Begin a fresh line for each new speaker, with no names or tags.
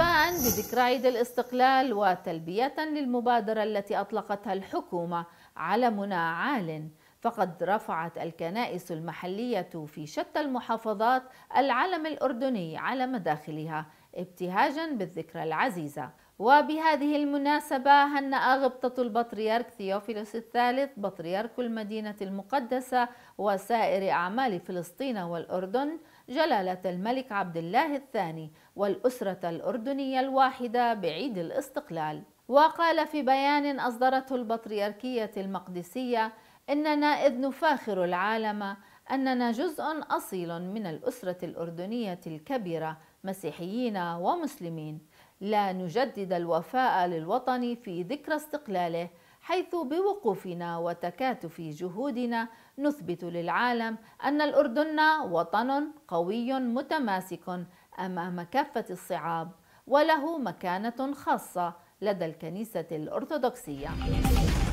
احتفاء بذكرى عيد الاستقلال وتلبية للمبادرة التي أطلقتها الحكومة علمنا عال فقد رفعت الكنائس المحلية في شتى المحافظات العلم الأردني على مداخلها ابتهاجا بالذكرى العزيزة وبهذه المناسبة هنأ غبطة البطريرك ثيوفيلوس الثالث بطريرك المدينة المقدسة وسائر أعمال فلسطين والأردن جلالة الملك عبد الله الثاني والأسرة الأردنية الواحدة بعيد الاستقلال وقال في بيان أصدرته البطريركية المقدسية إننا إذ نفاخر العالم أننا جزء أصيل من الأسرة الأردنية الكبيرة مسيحيين ومسلمين لا نجدد الوفاء للوطن في ذكرى استقلاله حيث بوقوفنا وتكاتف جهودنا نثبت للعالم أن الأردن وطن قوي متماسك أمام كافة الصعاب وله مكانة خاصة لدى الكنيسة الأرثوذكسية